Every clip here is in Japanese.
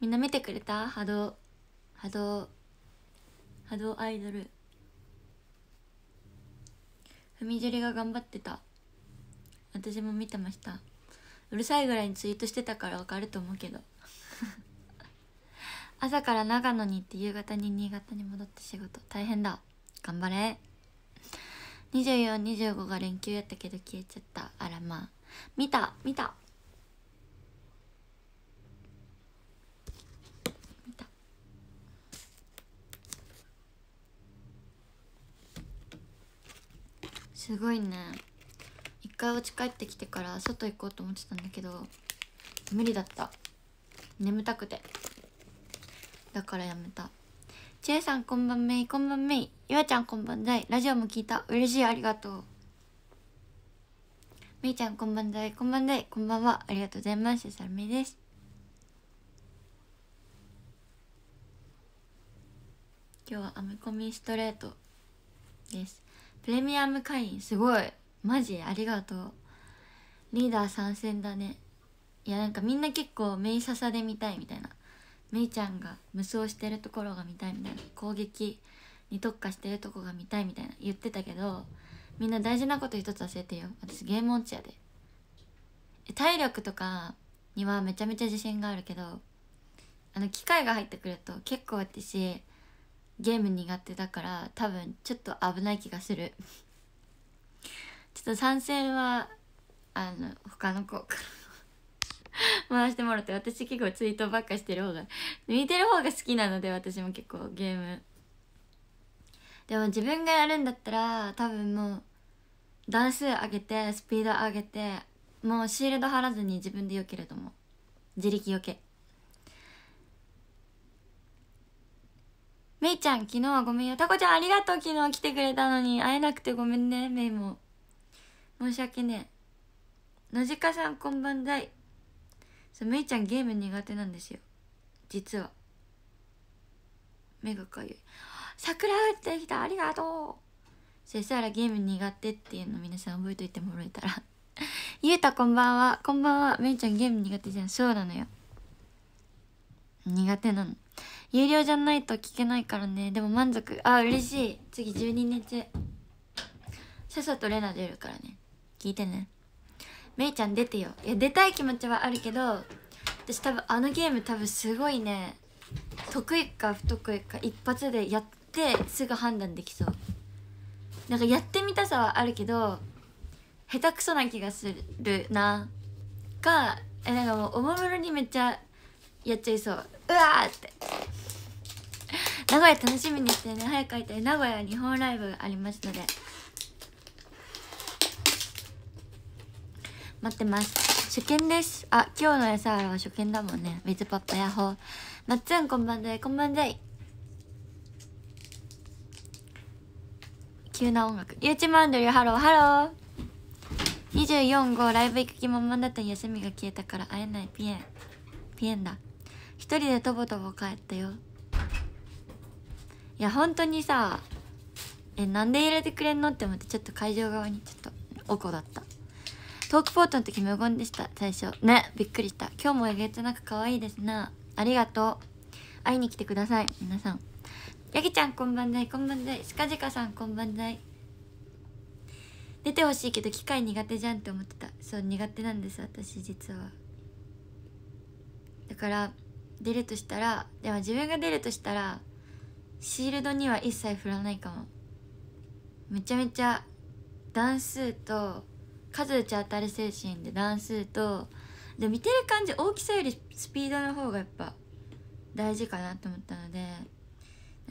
みんな見てくれた波動波動波動アイドルふみじゅりが頑張ってた私も見てましたうるさいぐらいにツイートしてたからわかると思うけど 朝から長野に行って夕方に新潟に戻って仕事大変だ頑張れ2425が連休やったけど消えちゃったあらまあ見た見たすごいね一回家帰ってきてから外行こうと思ってたんだけど無理だった眠たくてだからやめたちえさんこんばんめいこんばんめいゆあちゃんこんばんざいラジオも聞いた嬉しいありがとうめいちゃんこんばんざいこんばんざいこんばんはありがとうございますさらめいです今日は編み込みストレートですプレミアム会員すごいマジありがとうリーダー参戦だねいやなんかみんな結構メイササで見たいみたいなメイちゃんが無双してるところが見たいみたいな攻撃に特化してるとこが見たいみたいな言ってたけどみんな大事なこと一つ忘れてよ私ゲーム音痴やで体力とかにはめちゃめちゃ自信があるけどあの機械が入ってくると結構私ゲーム苦手だから多分ちょっと危ない気がするちょっと参戦はあの他の子から 回してもらって私結構ツイートばっかしてる方が見てる方が好きなので私も結構ゲームでも自分がやるんだったら多分もう段数上げてスピード上げてもうシールド張らずに自分で避けると思う自力避けめいちゃん、昨日はごめんよ。たこちゃん、ありがとう。昨日来てくれたのに。会えなくてごめんね、めいも。申し訳ねえ。のじかさん、こんばんだい。そう、めいちゃん、ゲーム苦手なんですよ。実は。目がかゆい。桜降ってきた。ありがとう。せさらゲーム苦手っていうの皆さん覚えといてもらえたら ゆうたこんばんは。こんばんは。めいちゃんゲーム苦手じゃん。そうなのよ。苦手なの。有料じゃないと聞けないからねでも満足あ嬉しい次12日さっさとレナ出るからね聞いてねめいちゃん出てよいや出たい気持ちはあるけど私多分あのゲーム多分すごいね得意か不得意か一発でやってすぐ判断できそうなんかやってみたさはあるけど下手くそな気がするなかえなんかもうおもむろにめっちゃやっちゃいそううわーって名古屋楽しみにしてね早く会いたい名古屋日本ライブありますので待ってます初見ですあ今日の安原は初見だもんね水パパヤホーまっつんこんばんでこんばんで急な音楽ゆうちまんどーハローハロー24号ライブ行く気満々だった休みが消えたから会えないピエンピエンだ一人でとぼとぼ帰ったよいや本当にさえなんで入れてくれんのって思ってちょっと会場側にちょっとおこだったトークポートの時無言でした最初ねびっくりした今日もえげつなく可愛いですなありがとう会いに来てください皆さんヤギちゃんこんばんざいこんばんざいスカジカさんこんばんざい出てほしいけど機械苦手じゃんって思ってたそう苦手なんです私実はだから出るとしたらでも自分が出るとしたらシールドには一切振らないかもめちゃめちゃ段数と数打ち当たる精神で段数とで見てる感じ大きさよりスピードの方がやっぱ大事かなと思ったので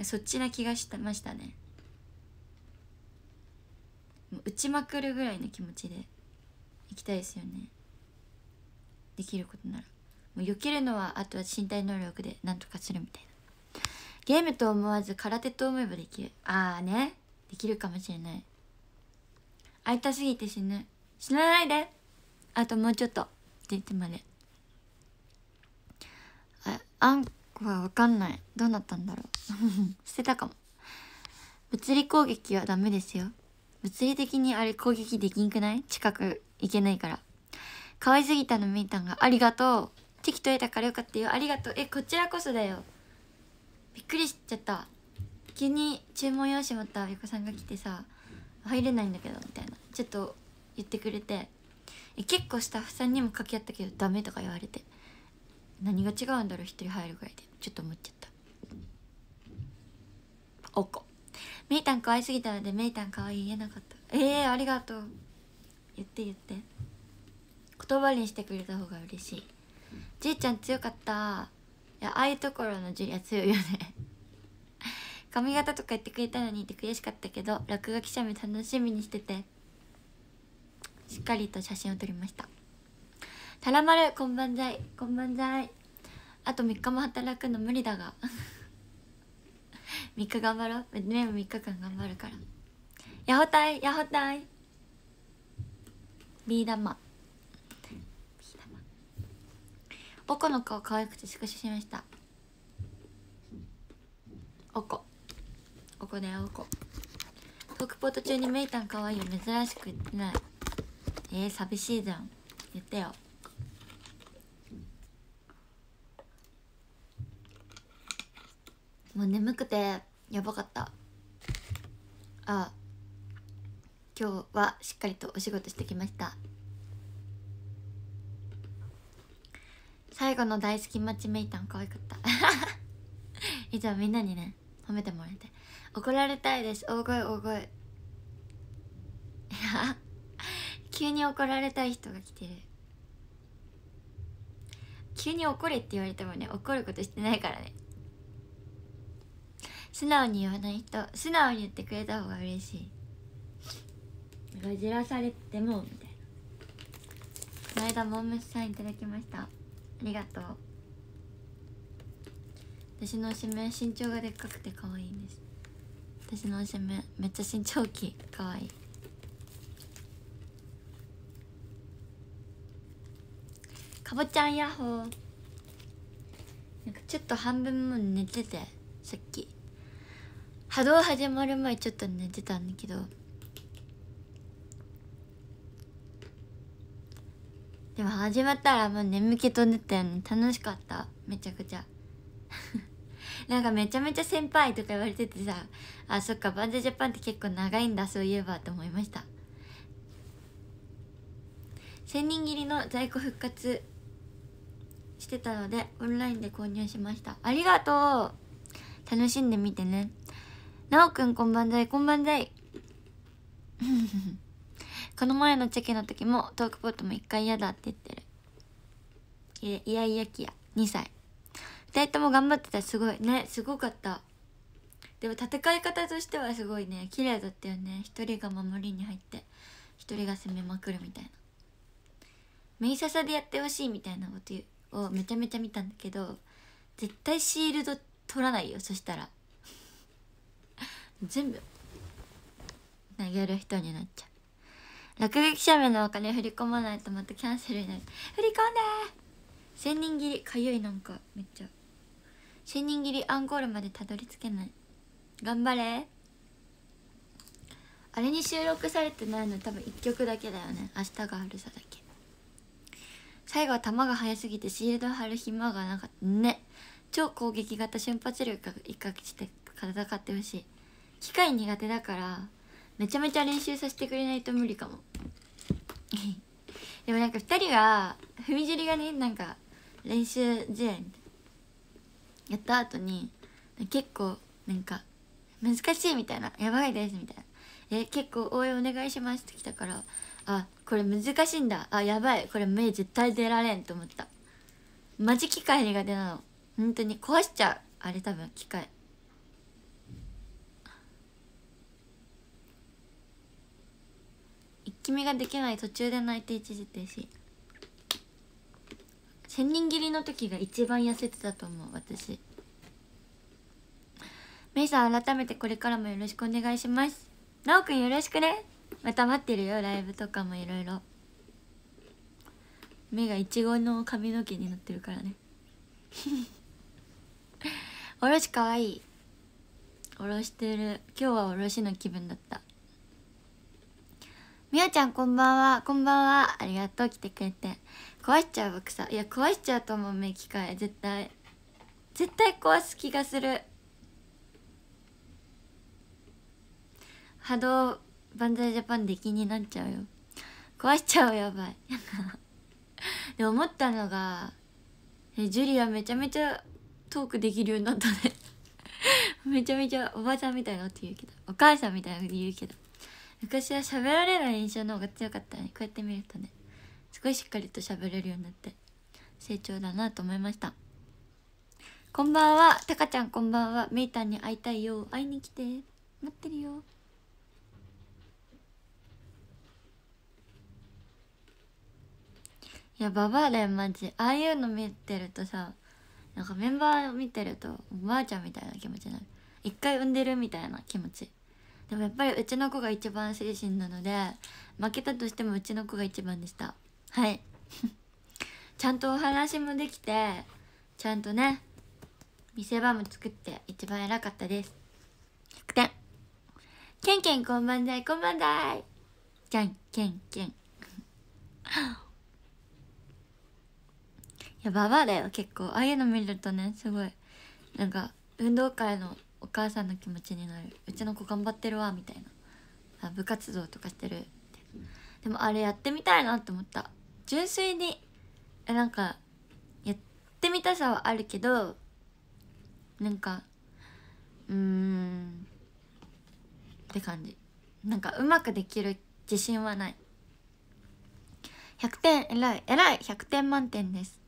そっちな気がしてましたね打ちまくるぐらいの気持ちでいきたいですよねできることならもう避けるのはあとは身体能力でなんとかするみたいなゲームと思わず空手と思えばできるああねできるかもしれない会いたすぎて死ぬ死なないであともうちょっとって言ってまでああんこは分かんないどうなったんだろう 捨てたかも物理攻撃はダメですよ物理的にあれ攻撃できんくない近く行けないから可愛すぎたのみーたんがありがとう適当やたからよかったよありがとうえこちらこそだよびっくりしちゃった急に注文用紙持った横さんが来てさ入れないんだけどみたいなちょっと言ってくれて結構スタッフさんにも掛け合ったけどダメとか言われて何が違うんだろう一人入るぐらいでちょっと思っちゃったおこメイタン可愛すぎたのでメイタン可愛い言えなかったえー、ありがとう言って言って言葉にしてくれた方が嬉しいじいちゃん強かったいやああいうところのジュリア強いよね 髪型とか言ってくれたのにって悔しかったけど落書き写メ楽しみにしててしっかりと写真を撮りましたたらまるこんばんざいこんばんざいあと3日も働くの無理だが3 日頑張ろう目も3日間頑張るからやほたいやほたいビー玉僕の顔可愛くてスクショしましたおこおこだよおこトークポート中にメイタン可愛いよ珍しくないえー、寂しいじゃん言ってよもう眠くてやばかったあ今日はしっかりとお仕事してきました最後の大好きマッチメイタン可愛かったいつもみんなにね褒めてもらいたい怒られたいです大声大声 急に怒られたい人が来てる急に怒れって言われてもね怒ることしてないからね素直に言わない人素直に言ってくれた方が嬉しいごじらされてもみたいなこの間モームスさんいただきましたりがとう私のおしめ身長がでっかくて可愛いんです私のおしめめっちゃ身長大きい可愛いかぼちゃんヤッホーなんかちょっと半分も寝ててさっき波動始まる前ちょっと寝てたんだけどでも始まったらもう眠気飛んでたよね楽しかっためちゃくちゃ なんかめちゃめちゃ先輩とか言われててさあそっかバンジージャパンって結構長いんだそういえばと思いました1000人切りの在庫復活してたのでオンラインで購入しましたありがとう楽しんでみてねなおくんこんばんざいこんばんざい この前のチェケの時もトークポットも一回嫌だって言ってるいやいやきや2歳2人とも頑張ってたすごいねすごかったでも戦い方としてはすごいね綺麗だったよね一人が守りに入って一人が攻めまくるみたいなメイササでやってほしいみたいなことをめちゃめちゃ見たんだけど絶対シールド取らないよそしたら全部投げる人になっちゃう落書き写メのお金振り込まないとまたキャンセルになる振り込んで千人切りかゆいなんかめっちゃ千人切りアンコールまでたどり着けない頑張れあれに収録されてないの多分1曲だけだよね明日があるさだけ最後は球が速すぎてシールド貼る暇がなかったね超攻撃型瞬発力が一かして戦ってほしい機械苦手だからめちゃめちゃ練習させてくれないと無理かも でもなんか2人が踏み尻りがねなんか練習試合やった後に結構なんか難しいみたいなやばいですみたいなえ結構応援お願いしますって来たからあこれ難しいんだあやばいこれ目絶対出られんと思ったマジ機械苦手なの本当に壊しちゃうあれ多分機械君ができない途中で泣いて一時停止千人切りの時が一番痩せてたと思う私メイさん改めてこれからもよろしくお願いしますなおくんよろしくねまた待ってるよライブとかもいろいろ目がイチゴの髪の毛になってるからね おろしかわいいおろしてる今日はおろしの気分だったみおちゃんこんばんはこんばんはありがとう来てくれて壊しちゃう僕さいや壊しちゃうと思う目機械絶対絶対壊す気がする波動万歳ジャパン出気になっちゃうよ壊しちゃうやばい で思ったのがえジュリアめちゃめちゃトークできるようになったね めちゃめちゃおばさんみたいなって言うけどお母さんみたいなって言うけど昔は喋られない印象の方が強かったのにこうやって見るとねすごいしっかりと喋れるようになって成長だなと思いましたこんばんはたかちゃんこんばんはめいたんに会いたいよ会いに来て待ってるよいやババアだよマジああいうの見てるとさなんかメンバー見てるとおばあちゃんみたいな気持ちになる一回産んでるみたいな気持ちでもやっぱりうちの子が一番精神なので負けたとしてもうちの子が一番でしたはい ちゃんとお話もできてちゃんとね見せ場も作って一番偉かったです100点ケンケンこんばんだいこんばんだいじゃんけんけんいやババアだよ結構ああいうの見るとねすごいなんか運動会のお母さんの気持ちになるうちの子頑張ってるわみたいな部活動とかしてるってでもあれやってみたいなって思った純粋になんかやってみたさはあるけどなんかうーんって感じなんかうまくできる自信はない100点らいらい100点満点です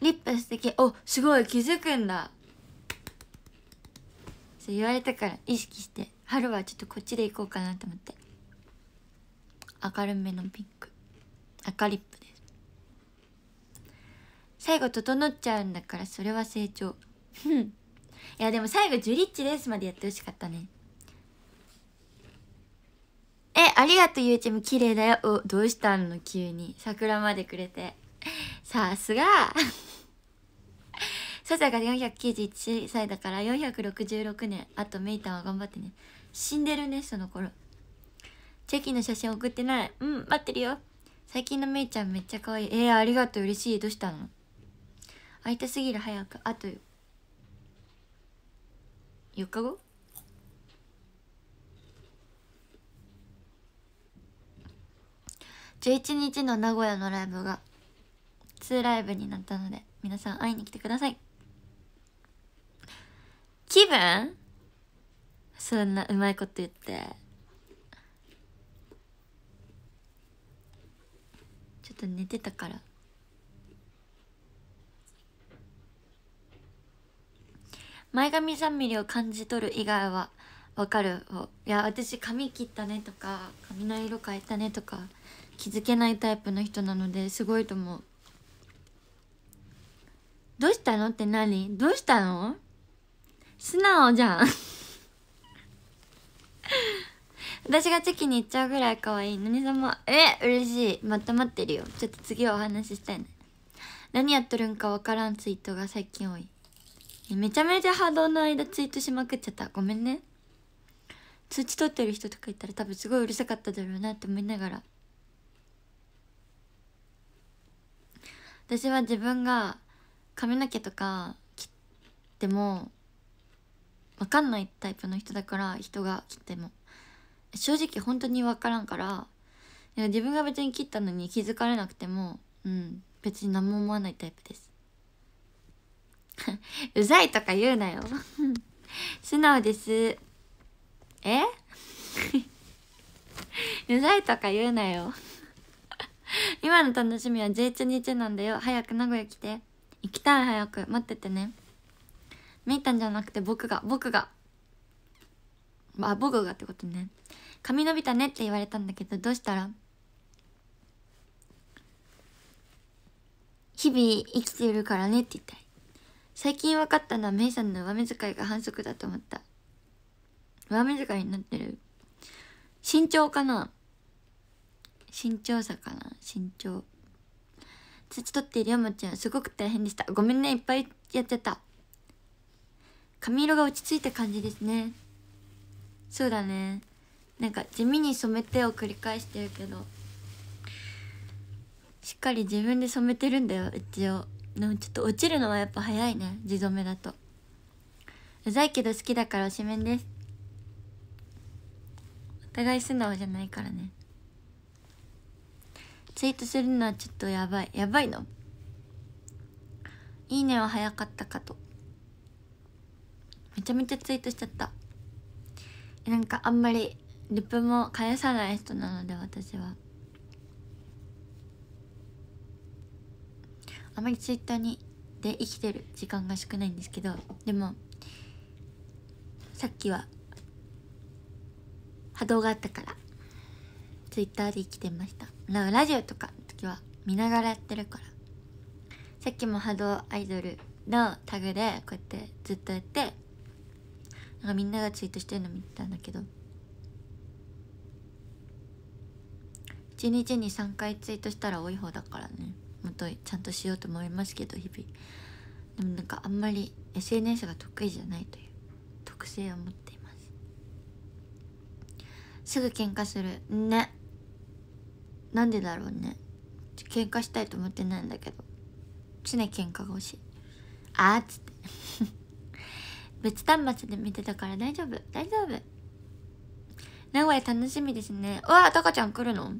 リップ素敵おすごい気づくんだそう言われたから意識して春はちょっとこっちで行こうかなと思って明るめのピンク赤リップです最後整っちゃうんだからそれは成長いやでも最後「ジュリッチです」までやってほしかったねえありがとうゆうちゃみ綺麗だよおどうしたの急に桜までくれてさすがサザが491歳だから466年あとメイタンは頑張ってね死んでるねその頃チェキの写真送ってないうん待ってるよ最近のメイちゃんめっちゃ可愛いえー、ありがとう嬉しいどうしたの会いたすぎる早くあと4日後11日の名古屋のライブが2ライブになったので皆さん会いに来てください気分そんなうまいこと言って。ちょっと寝てたから。前髪三ミリを感じ取る以外はわかるいや私髪切ったねとか髪の色変えたねとか気づけないタイプの人なのですごいと思うどうしたのって何どうしたの素直じゃん私がチェキに行っちゃうぐらい可愛い何様え嬉しいまた待ってるよちょっと次はお話ししたいね何やっとるんかわからんツイートが最近多いめちゃめちゃ波動の間ツイートしまくっちゃったごめんね通知取ってる人とかいたら多分すごいうるさかっただろうなって思いながら私は自分が髪の毛とか切っても分かんないタイプの人だから人が切っても正直本当に分からんからいや自分が別に切ったのに気づかれなくてもうん別に何も思わないタイプです うざいとか言うなよ 素直ですえ うざいとか言うなよ今の楽しみは11日なんだよ早く名古屋来て行きたい早く待っててねめたんじゃなくて僕が僕があ僕がってことね髪伸びたねって言われたんだけどどうしたら日々生きているからねって言ったり最近分かったのはめいさんの上目遣いが反則だと思った上目遣いになってる身長かな身長差かな身長土取っているもちゃんすごく大変でしたごめんねいっぱいやっちゃった髪色が落ち着いた感じですねそうだねなんか地味に染めてを繰り返してるけどしっかり自分で染めてるんだよ一応でもちょっと落ちるのはやっぱ早いね地染めだとうざいけど好きだからおしめんですお互い素直じゃないからねツイートするのはちょっとやばいやばいのいいねは早かったかとめちゃめちゃツイートしちゃったなんかあんまりリプも返さない人なので私はあまりツイッターにで生きてる時間が少ないんですけどでもさっきは波動があったからツイッターで生きてましたラジオとかの時は見ながらやってるからさっきも波動アイドルのタグでこうやってずっとやってなんかみんながツイートしてるの見たんだけど1日に3回ツイートしたら多い方だからねもっとちゃんとしようと思いますけど日々でもなんかあんまり SNS が得意じゃないという特性を持っていますすぐ喧嘩するねなんでだろうね喧嘩したいと思ってないんだけど常喧嘩が欲しいあーっつって別端末で見てたから大丈夫大丈夫名古屋楽しみですねうわタカちゃん来るの終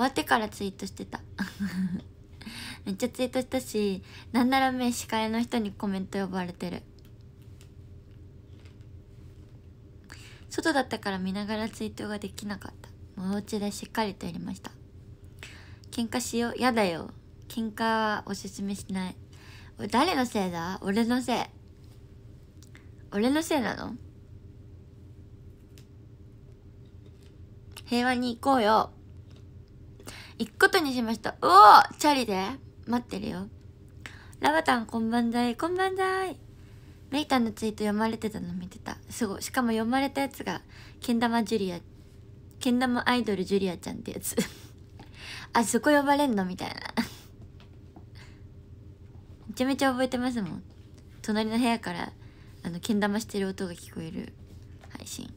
わってからツイートしてた めっちゃツイートしたしなんなら名司会の人にコメント呼ばれてる外だったから見ながらツイートができなかったお家でしっかりとやりました喧嘩しようやだよ喧嘩はおすすめしない誰のせいだ俺のせい俺のせいなの平和に行こうよ行くことにしましたおおチャリで待ってるよラバタンこんばんざいこんばんざいメイタンのツイート読まれてたの見てたすごいしかも読まれたやつがけん玉ジュリアけん玉アイドルジュリアちゃんってやつ あそこ呼ばれんのみたいなめちゃめちゃ覚えてますもん隣の部屋からあのけん玉してる音が聞こえる配信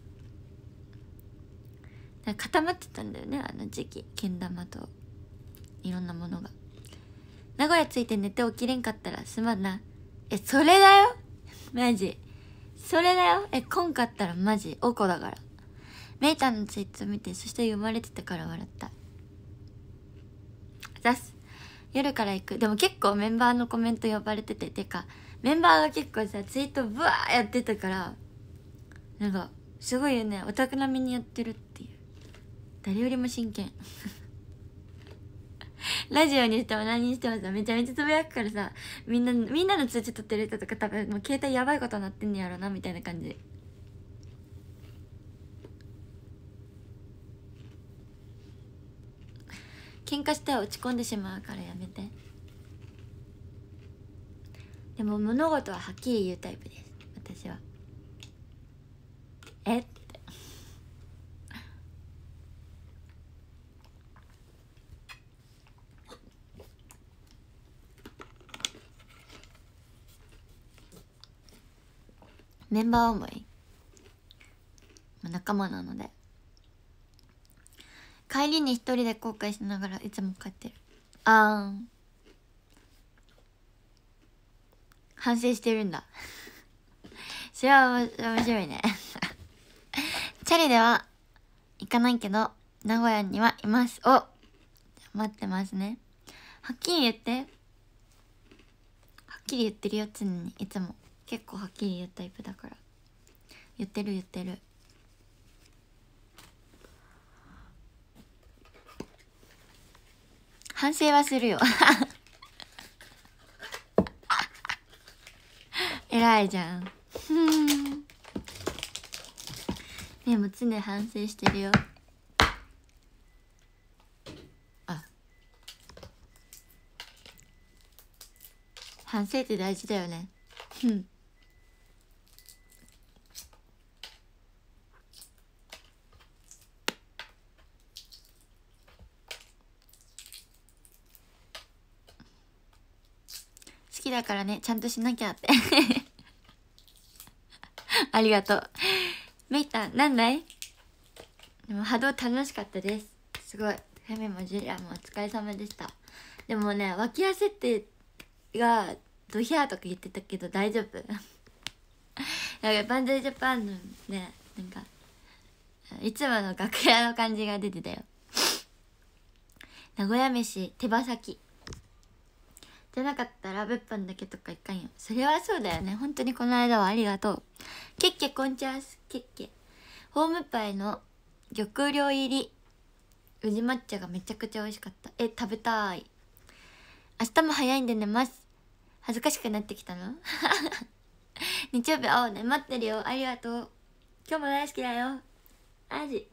固まってたんだよねあの時期けん玉といろんなものが名古屋着いて寝て起きれんかったらすまんなえそれだよ マジそれだよえこんかったらマジおこだからメーターのツイート見てそして読まれてたから笑った出す夜から行くでも結構メンバーのコメント呼ばれてててかメンバーが結構さツイートブワーやってたからなんかすごいよねオタク並みにやってるっていう誰よりも真剣 ラジオにしても何にしてもさめちゃめちゃつぶやくからさみんなみんなの通知取ってる人とか多分もう携帯やばいことになってんねやろなみたいな感じ喧嘩しては落ち込んでしまうからやめて。でも物事ははっきり言うタイプです私はえってメンバー思い仲間なので帰りに一人で後悔しながらいつも帰ってるあーん反省してるんだそれは面白いねチャリでは行かないけど名古屋にはいますお待ってますねはっきり言ってはっきり言ってるよ常にいつも結構はっきり言うタイプだから言ってる言ってる反省はするよ偉いじゃんでも常反省してるよあ反省って大事だよねうんだからね、ちゃんとしなきゃって ありがとう。めいたん、なんだいでも波動楽しかったです。すごい。フェミもジュリアもお疲れ様でした。でもね、脇汗ってが、ドヒャーとか言ってたけど大丈夫。なんかバンドジャパンのね、なんか、いつもの楽屋の感じが出てたよ。名古屋飯手羽先じゃなかったら物販だけとかいかんよそれはそうだよね本当にこの間はありがとうケッケコンチャースケッケホームパイの玉料入り宇治抹茶がめちゃくちゃ美味しかったえ食べたい明日も早いんで寝ます恥ずかしくなってきたの 日曜日会おうね待ってるよありがとう今日も大好きだよアジ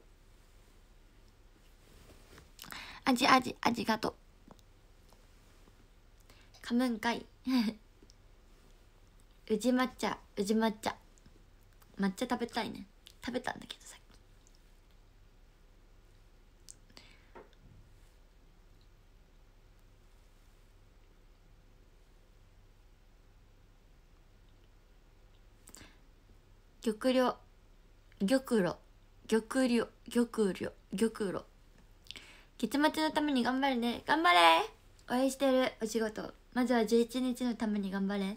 アジアジアジがとう半分かい 宇治抹茶宇治抹茶抹茶食べたいね食べたんだけどさっき玉慮玉露玉慮玉慮玉露月末のために頑張るね頑張れ応援してるお仕事まずは11日のために頑張れ好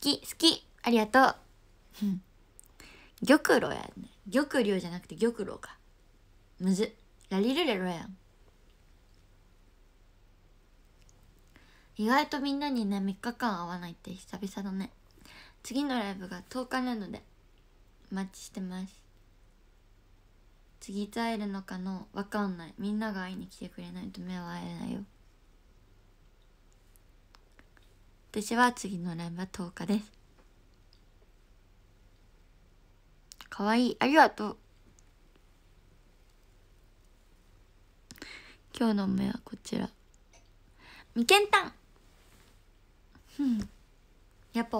き好きありがとう玉露やね玉竜じゃなくて玉露かむずラリルレロやん意外とみんなにね3日間会わないって久々だね次のライブが10日なのでお待ちしてます次いつ会えるのかのわかんないみんなが会いに来てくれないと目は会えないよ私は次のライブは10日です。かわいい。ありがとう。今日の目はこちら。みけんたんうん。やっぱ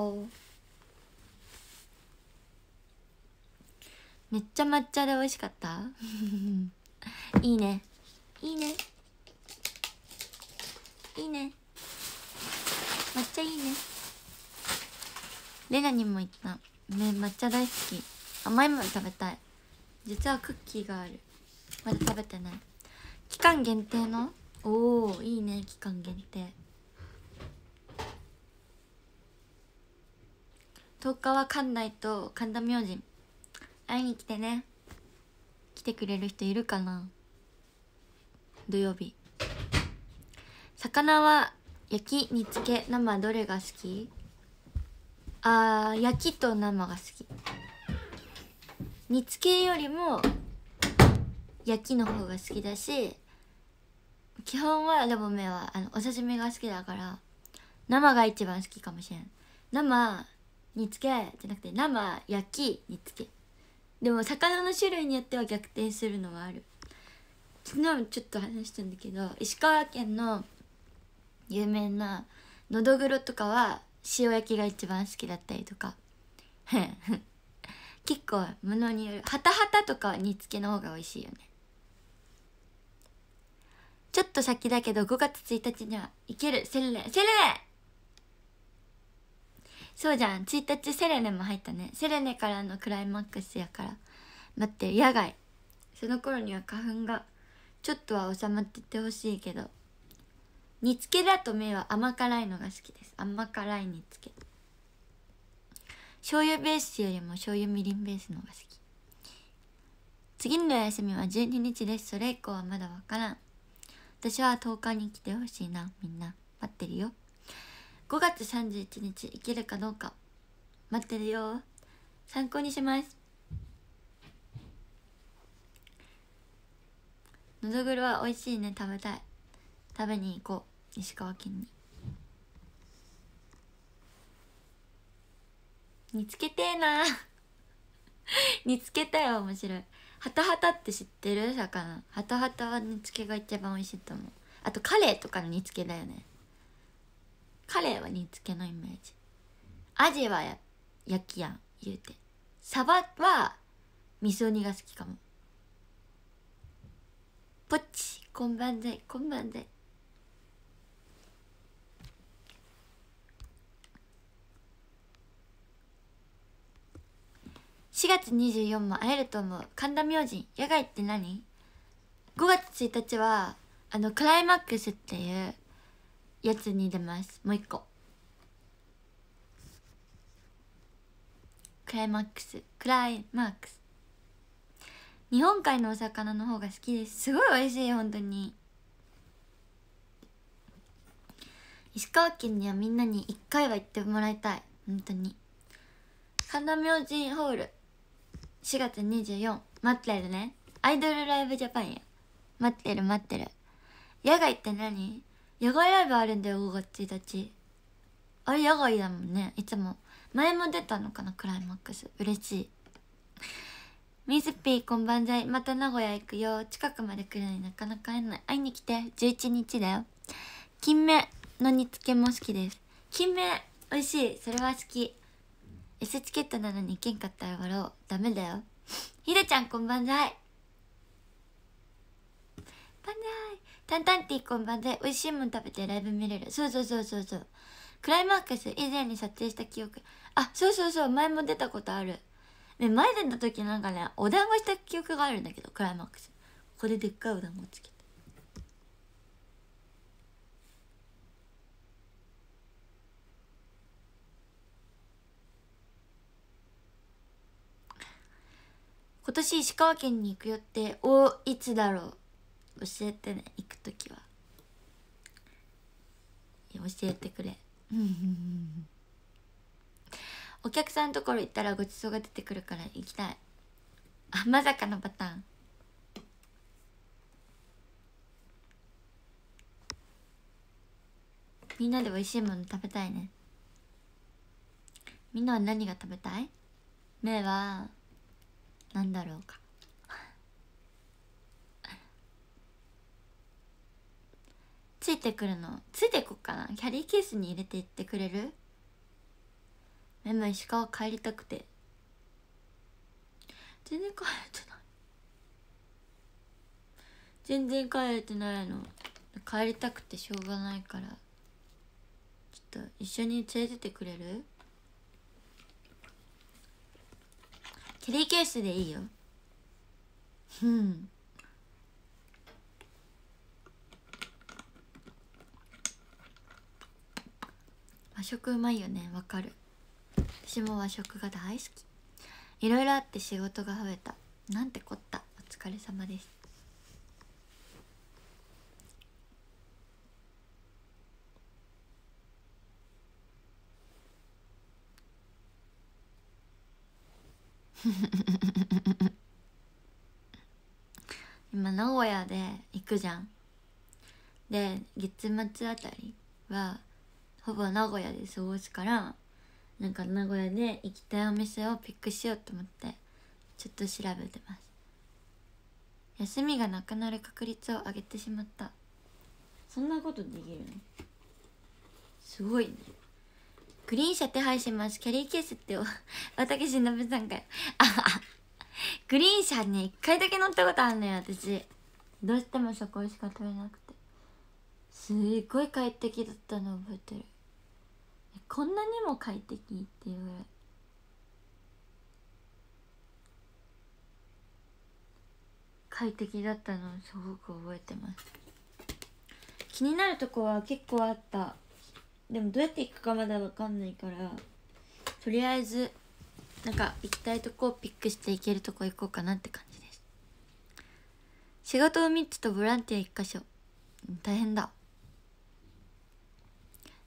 めっちゃ抹茶で美味しかった いいねいいねいいね抹茶いいねレナにも言ったね抹茶大好き甘いもの食べたい実はクッキーがあるまだ食べてない期間限定のおおいいね期間限定10日は館内と神田明神会いに来てね来てくれる人いるかな土曜日魚は焼き煮つけ生どれが好きあー焼きと生が好き煮つけよりも焼きの方が好きだし基本はでも目はあのお刺身が好きだから生が一番好きかもしれん生煮つけじゃなくて生焼き煮つけでも魚の種類によっては逆転するのはある昨日ちょっと話したんだけど石川県の有名なのどぐろとかは塩焼きが一番好きだったりとか 結構ものによるハタハタとか煮つけの方が美味しいよねちょっと先だけど5月1日にはいけるセレネセレネそうじゃん1日セレネも入ったねセレネからのクライマックスやから待って野外その頃には花粉がちょっとは収まっててほしいけど煮つけだと麺は甘辛いのが好きです甘辛い煮つけ醤油ベースよりも醤油みりんベースのが好き次の休みは12日ですそれ以降はまだ分からん私は10日に来てほしいなみんな待ってるよ5月31日行けるかどうか待ってるよ参考にしますのどぐろは美味しいね食べたい食べに行こう石川県に煮つけてえな煮 つけたよ面白いハタハタって知ってる魚ハタハタは煮つけが一番美味しいと思うあとカレーとかの煮つけだよねカレーは煮つけのイメージアジは焼きやん言うてサバは味噌煮が好きかもポッチこんばんぜ。こんばんぜ。4月24も会えると思う神田明神野外って何 ?5 月1日はあのクライマックスっていうやつに出ますもう一個クライマックスクライマックス日本海のお魚の方が好きですすごい美味しい本当に石川県にはみんなに1回は行ってもらいたい本当に神田明神ホール4月24待ってるねアイドルライブジャパンや待ってる待ってる野外って何野外ライブあるんだよ5月1日あれ野外だもんねいつも前も出たのかなクライマックス嬉しいミスピーこんばんざいまた名古屋行くよ近くまで来るのになかなか会えない会いに来て11日だよ金目の煮付けも好きです金目美味しいそれは好き S チケットなのに行けんかったら笑おうダメだよひでちゃんこんばんざいばンざいタンタンティーこんばんざい美味しいもん食べてライブ見れるそうそうそうそうそうクライマックス以前に撮影した記憶あそうそうそう前も出たことあるね前出た時なんかねお団子した記憶があるんだけどクライマックスこれでっかいお団子つけた今年石川県に行く予定をいつだろう教えてね行く時は教えてくれお客さんのところ行ったらごちそうが出てくるから行きたいあまさかのパターンみんなで美味しいもの食べたいねみんなは何が食べたい目はなんだろうかついてくるのついていこっかなキャリーケースに入れていってくれるメモ石川帰りたくて全然帰れてない全然帰れてないの帰りたくてしょうがないからちょっと一緒に連れててくれるテレースでいいようん和食うまいよねわかる私も和食が大好きいろいろあって仕事が増えたなんてこったお疲れ様です。今名古屋で行くじゃんで月末あたりはほぼ名古屋で過ごすからなんか名古屋で行きたいお店をピックしようと思ってちょっと調べてます休みがなくなる確率を上げてしまったそんなことできるのすごいねグリーン車手配します。キャリーケースって 私、のべさんが。グリーン車ね、一回だけ乗ったことあるのよ、私。どうしてもそこしか取れなくて。すっごい快適だったの覚えてる。こんなにも快適っていうぐらい。快適だったのをすごく覚えてます気になるとこは結構あったでもどうやって行くかまだ分かんないからとりあえずなんか行きたいとこをピックして行けるとこ行こうかなって感じです仕事を3つとボランティア1箇所大変だ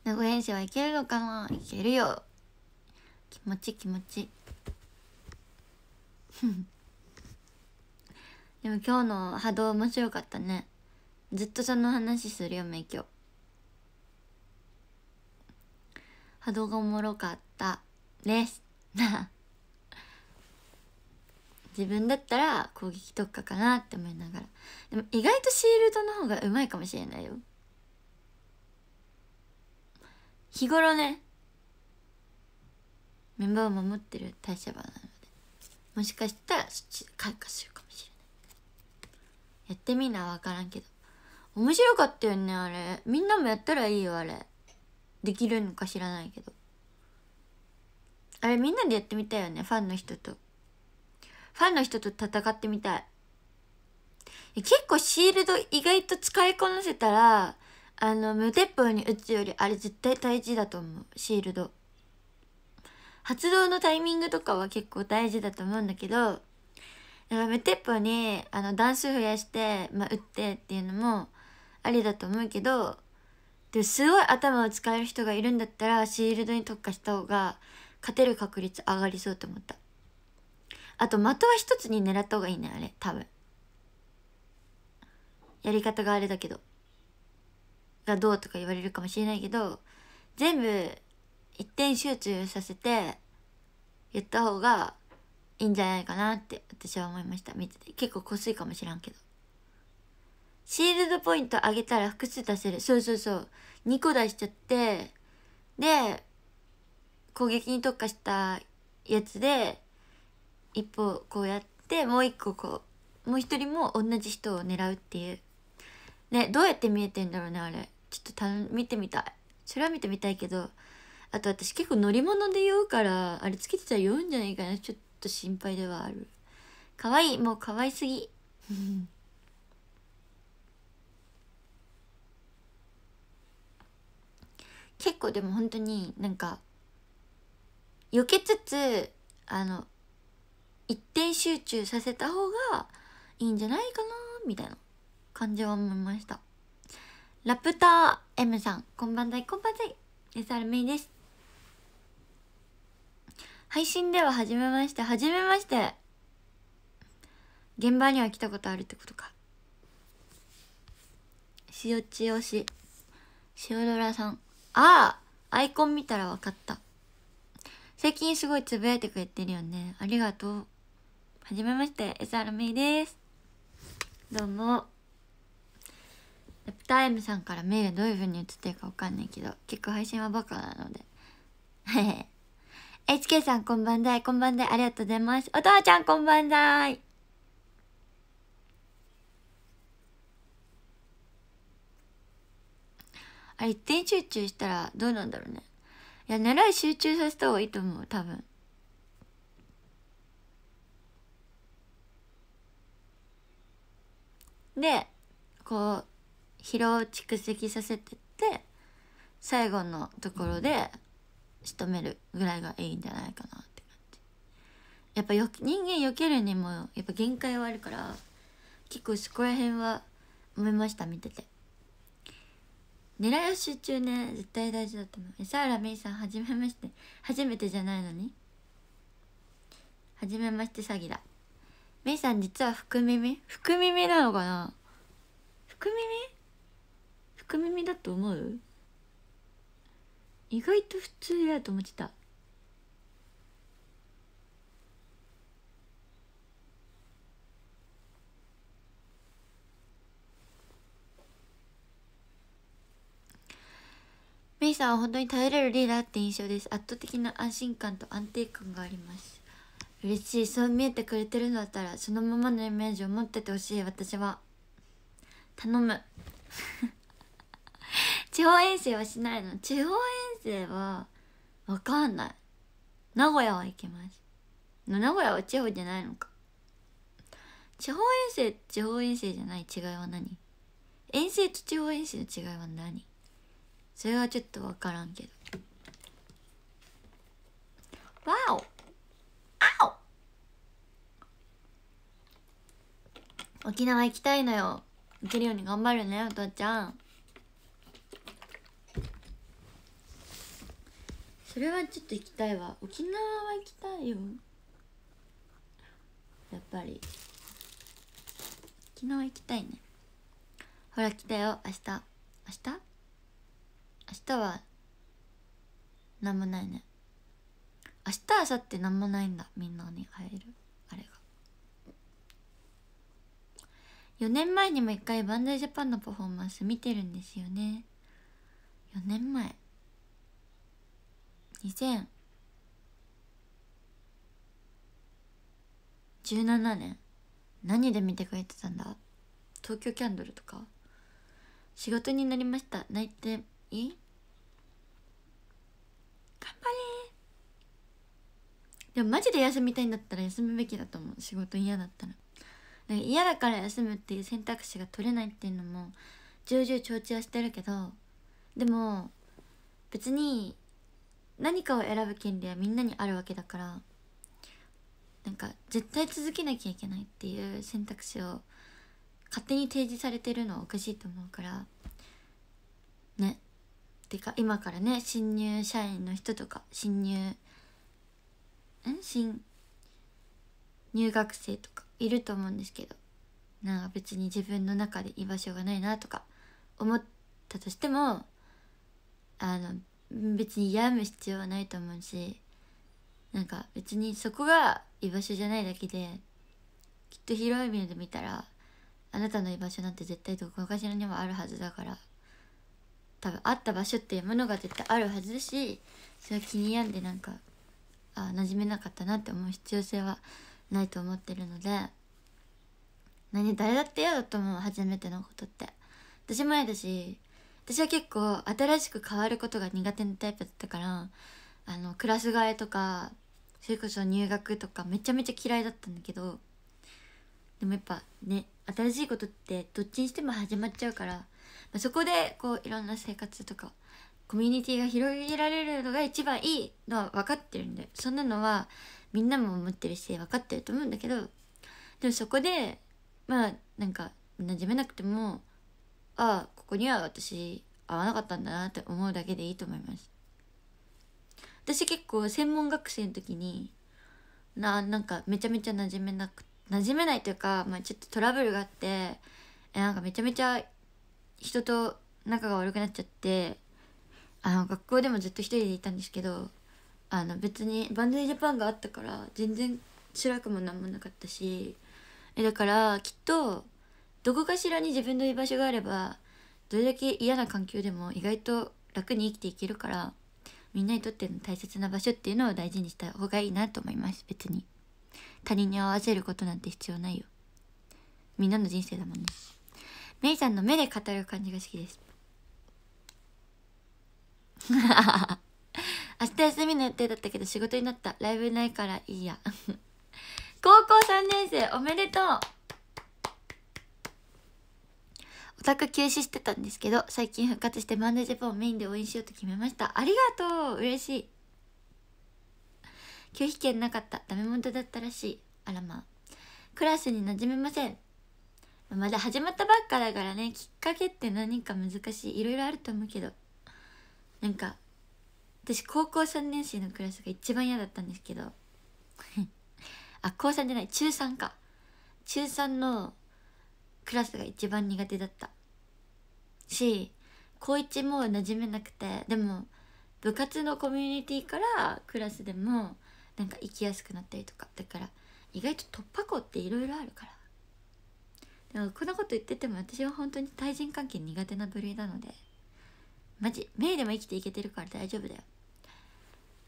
名古屋編征はいけるのかないけるよ気持ち気持ち でも今日の波動面白かったねずっとその話するよめ今日動がおもろかったです自分だったら攻撃特化かなって思いながらでも意外とシールドの方がうまいかもしれないよ日頃ねメンバーを守ってる大社場なのでもしかしたらそっち開花するかもしれないやってみな分からんけど面白かったよねあれみんなもやったらいいよあれできるのか知らないけどあれみんなでやってみたいよねファンの人とファンの人と戦ってみたい結構シールド意外と使いこなせたらあの無鉄砲に打つよりあれ絶対大事だと思うシールド発動のタイミングとかは結構大事だと思うんだけどだから無鉄砲にあの段数増やして、まあ、打ってっていうのもありだと思うけどですごい頭を使える人がいるんだったらシールドに特化した方が勝てる確率上がりそうと思ったあと的は一つに狙った方がいいねあれ多分やり方があれだけどがどうとか言われるかもしれないけど全部一点集中させて言った方がいいんじゃないかなって私は思いました見てて結構こすいかもしらんけどシールドポイント上げたら複数出せる。そうそうそう。2個出しちゃって、で、攻撃に特化したやつで、一歩こうやって、もう一個こう、もう一人も同じ人を狙うっていう。ね、どうやって見えてんだろうね、あれ。ちょっと見てみたい。それは見てみたいけど、あと私結構乗り物で酔うから、あれつけてたら酔うんじゃないかな。ちょっと心配ではある。かわいい。もうかわいすぎ。結構でも本当になんか避けつつあの一定集中させた方がいいんじゃないかなみたいな感じは思いましたラプター M さんこんばんは、いこんばんだい SRM です配信では初めまして初めまして現場には来たことあるってことか塩千代し塩ドラさんああアイコン見たら分かった。最近すごいつぶやいてくれてるよね。ありがとう。はじめまして、SR メイです。どうも。レプタイムさんからメールどういう風に映ってるかわかんないけど、結構配信はバカなので。へへ。HK さんこんばんだい、こんばんだい、ありがとうございます。お父ちゃんこんばんだい。あれ一点集中したらどうなんだろうねいや狙い集中させた方がいいと思う多分でこう疲労を蓄積させてって最後のところで仕留めるぐらいがいいんじゃないかなって感じやっぱよ人間よけるにもやっぱ限界はあるから結構そこら辺は思いました見てて狙いを集中ね絶対大事だと思う餌ラメイさんはじめまして初めてじゃないのにはじめまして詐欺だメイさん実は福耳福耳なのかな福耳福耳だと思う意外と普通だと思ってたメイさんは本当に頼れるリーダーって印象です圧倒的な安心感と安定感があります嬉しいそう見えてくれてるんだったらそのままのイメージを持っててほしい私は頼む 地方遠征はしないの地方遠征はわかんない名古屋は行けます名古屋は地方じゃないのか地方遠征地方遠征じゃない違いは何遠征と地方遠征の違いは何それはちょっと分からんけどわおあお沖縄行きたいのよ行けるように頑張るねお父ちゃんそれはちょっと行きたいわ沖縄は行きたいよやっぱり沖縄行きたいねほら来たよ明日明日明日は何もないね明日明後日何もないんだみんなに会えるあれが4年前にも一回バンダイジャパンのパフォーマンス見てるんですよね4年前2017年何で見てくれてたんだ東京キャンドルとか仕事になりましたいていい頑張れでもマジで休みたいんだったら休むべきだと思う仕事嫌だったらら嫌だから休むっていう選択肢が取れないっていうのも重々承知はしてるけどでも別に何かを選ぶ権利はみんなにあるわけだからなんか絶対続けなきゃいけないっていう選択肢を勝手に提示されてるのはおかしいと思うからねっていうか今からね新入社員の人とか新入ん新入学生とかいると思うんですけどなんか別に自分の中で居場所がないなとか思ったとしてもあの別に病む必要はないと思うしなんか別にそこが居場所じゃないだけできっと広い目で見たらあなたの居場所なんて絶対どこかしらにもあるはずだから多分あった場所っていうものが絶対あるはずだしそれは気に病んでなんかあ馴染めなかったなって思う必要性はないと思ってるので何誰だって嫌だと思う初めてのことって私も嫌だし私は結構新しく変わることが苦手なタイプだったからあのクラス替えとかそれこそ入学とかめちゃめちゃ嫌いだったんだけどでもやっぱね新しいことってどっちにしても始まっちゃうからまあ、そこでこういろんな生活とかコミュニティが広げられるのが一番いいのは分かってるんでそんなのはみんなも思ってるし分かってると思うんだけどでもそこでまあなんか馴染めなくてもああここには私合わなかったんだなって思うだけでいいと思います私結構専門学生の時にななんかめちゃめちゃ馴染めなく馴染めないというか、まあ、ちょっとトラブルがあってなんかめちゃめちゃ人と仲が悪くなっちゃってあの学校でもずっと一人でいたんですけどあの別にバンドイジャパンがあったから全然辛くもなんもなかったしえだからきっとどこかしらに自分の居場所があればどれだけ嫌な環境でも意外と楽に生きていけるからみんなにとっての大切な場所っていうのを大事にした方がいいなと思います別に他人に合わせることなんて必要ないよみんなの人生だもんねめいちゃんの目で語る感じが好きです 明日休みの予定だったけど仕事になったライブないからいいや 高校3年生おめでとうオタク休止してたんですけど最近復活してマンデージャパンをメインで応援しようと決めましたありがとう嬉しい拒否権なかったダメ元だったらしいあらまあクラスに馴染めませんまだ始まったばっかだからねきっかけって何か難しいいろいろあると思うけどなんか私高校3年生のクラスが一番嫌だったんですけど あ高3じゃない中3か中3のクラスが一番苦手だったし高1も馴染めなくてでも部活のコミュニティからクラスでもなんか行きやすくなったりとかだから意外と突破口っていろいろあるからこんなこと言ってても私は本当に対人関係苦手な部類なのでマジメイでも生きていけてるから大丈夫だよ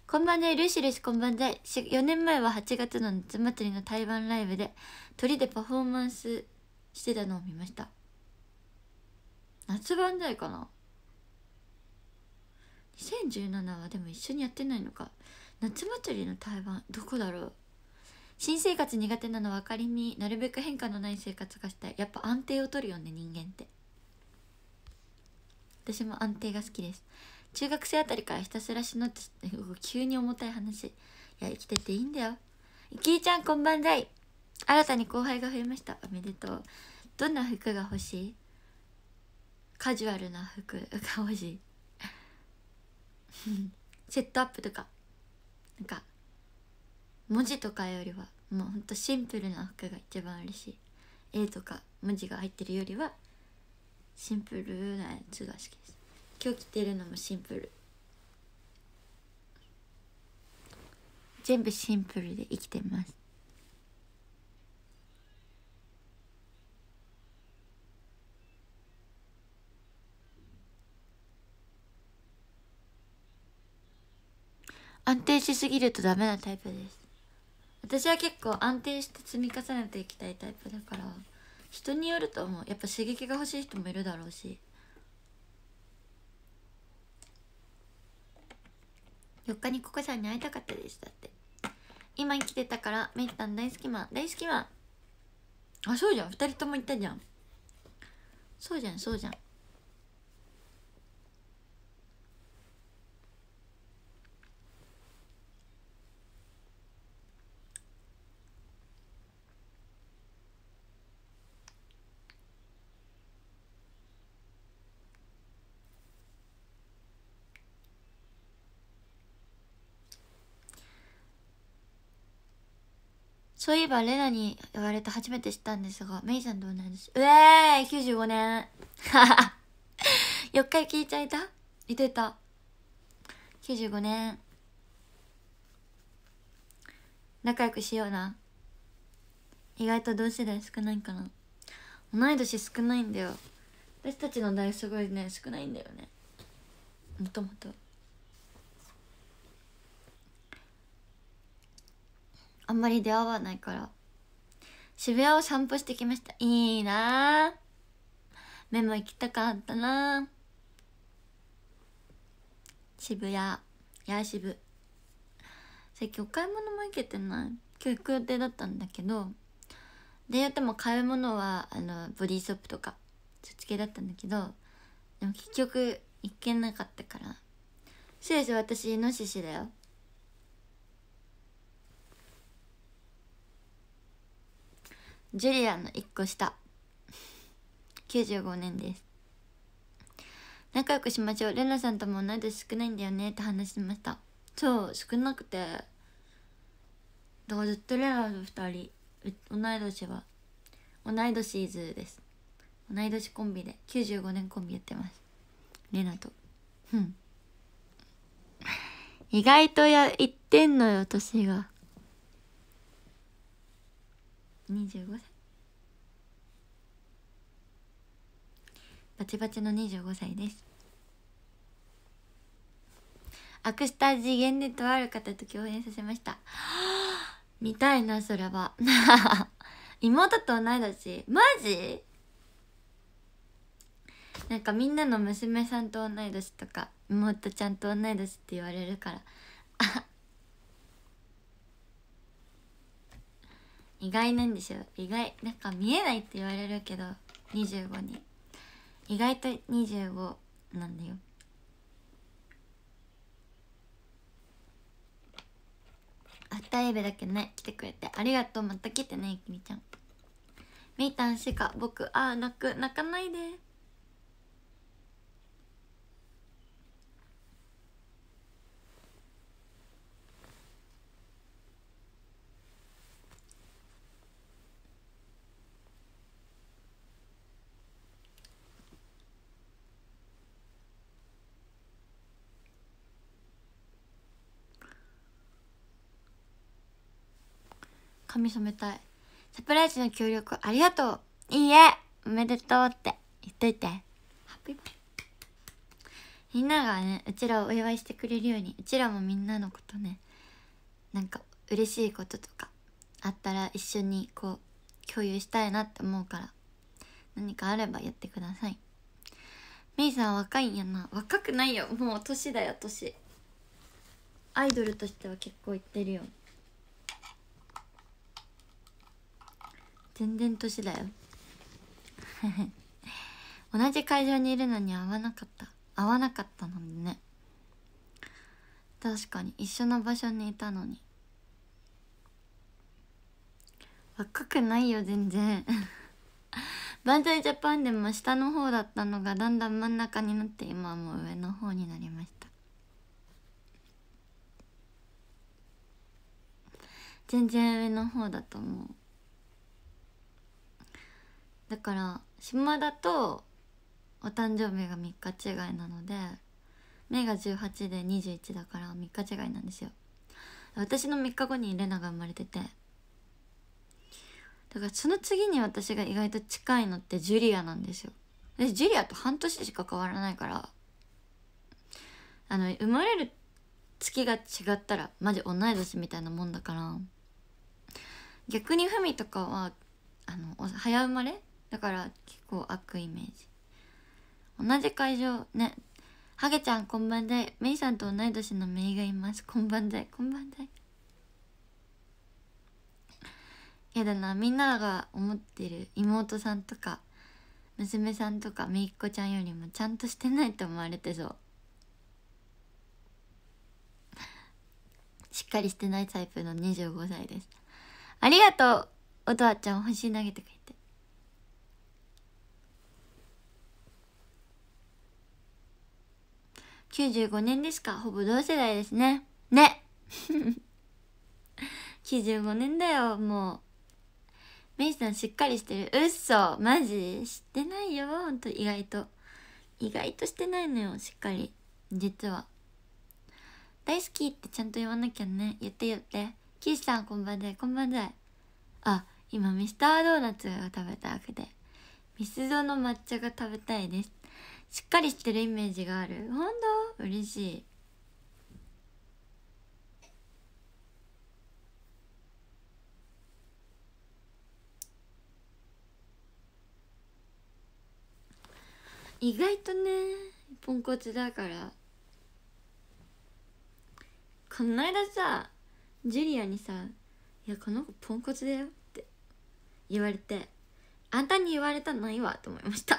こんばんでルシルシこんばんで4年前は8月の夏祭りの台湾ライブで鳥でパフォーマンスしてたのを見ました夏バンダイかな2017はでも一緒にやってないのか夏祭りの台湾どこだろう新生活苦手なのは仮になるべく変化のない生活がしたいやっぱ安定を取るよね人間って私も安定が好きです中学生あたりからひたすらしのって急に重たい話いや生きてていいんだよいきいちゃんこんばんざい新たに後輩が増えましたおめでとうどんな服が欲しいカジュアルな服が欲しい セットアップとかなんか文字とかよりはもうほんとシンプルな服が一番嬉しい絵とか文字が入ってるよりはシンプルなやつが好きです今日着てるのもシンプル全部シンプルで生きてます安定しすぎるとダメなタイプです私は結構安定して積み重ねていきたいタイプだから人によると思うやっぱ刺激が欲しい人もいるだろうし4日にココさんに会いたかったですだって今生きてたからめったん大好きマン大好きマンあそうじゃん2人とも行ったじゃんそうじゃんそうじゃんそういえばレナに言われて初めて知ったんですがメイさんと同じうえーい95年4 回聞いちゃいたいてた95年仲良くしような意外と同世代少ないかな同い年少ないんだよ私たちの代すごいね少ないんだよねもともと。あんまり出会わないから渋谷を散歩してきましたいいなメモ行きたかったな渋谷や渋最近お買い物も行けてない今日行く予定だったんだけどでやっても買い物はあのボディーソープとかそっち系だったんだけどでも結局行けなかったからそうです私イノシシだよジュリアンの1個下95年です仲良くしましょうレナさんとも同い年少ないんだよねって話しましたそう少なくてだからずっとレナと2人同い年は同い年イズです同い年コンビで95年コンビやってますレナとうん意外とや言ってんのよ年が25歳バチバチの25歳ですアクスタ次元でとある方と共演させました 見たいなそれは 妹と同い年マジなんかみんなの娘さんと同い年とか妹ちゃんと同い年って言われるからあ 意外なんですよ意外なんか見えないって言われるけど25に意外と25なんだよアフターイベだけね来てくれてありがとうまた来てねきみちゃんみーたんしか僕あ泣く泣かないで髪染めたいサプライズの協力ありがとういいえおめでとうって言っといてみんながねうちらをお祝いしてくれるようにうちらもみんなのことねなんか嬉しいこととかあったら一緒にこう共有したいなって思うから何かあれば言ってくださいメイさん若いんやな若くないよもう年だよ年アイドルとしては結構いってるよ全然年だよ 同じ会場にいるのに合わなかった合わなかったのにね確かに一緒の場所にいたのに若くないよ全然 バンザイジャパンでも下の方だったのがだんだん真ん中になって今はもう上の方になりました全然上の方だと思うだから島だとお誕生日が3日違いなので目が18で21だから3日違いなんですよ私の3日後にレナが生まれててだからその次に私が意外と近いのってジュリアなんですよ私ジュリアと半年しか変わらないからあの生まれる月が違ったらマジ同い年みたいなもんだから逆にふみとかはあの早生まれだから結構開くイメージ同じ会場ねハゲちゃんこんばんだいメイさんと同い年のメイがいますこんばんだいこんばんだいやだなみんなが思ってる妹さんとか娘さんとかめいっ子ちゃんよりもちゃんとしてないと思われてそうしっかりしてないタイプの25歳ですありがとうお父ちゃん星投げてくれて95年ですかほぼ同世代ですねね95年 だよもうメイさんしっかりしてるうっそマジ知ってないよほんと意外と意外としてないのよしっかり実は大好きってちゃんと言わなきゃね言って言って岸さんこんばんは。こんばんは。あ今ミスタードーナツが食べたわけでミスドの抹茶が食べたいですしっかりしてるイメージがある本当嬉しい意外とねポンコツだからこの間さジュリアにさ「いやこの子ポンコツだよ」って言われてあんたに言われたのないわと思いました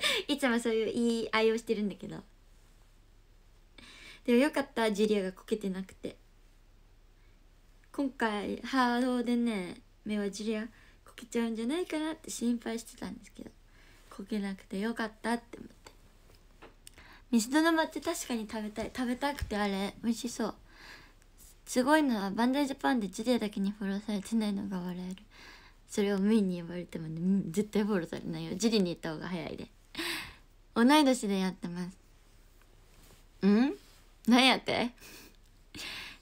いつもそういう言い合いをしてるんだけどでもよかったジュリアがこけてなくて今回ハードでね目はジュリアこけちゃうんじゃないかなって心配してたんですけどこけなくてよかったって思ってミスドの抹確かに食べたい食べたくてあれ美味しそうすごいのはバンダイジャパンでジュリアだけにフォローされてないのが笑えるそれをメインに言われてもね絶対フォローされないよジュリに行った方が早いで同い年でやってますうん何やって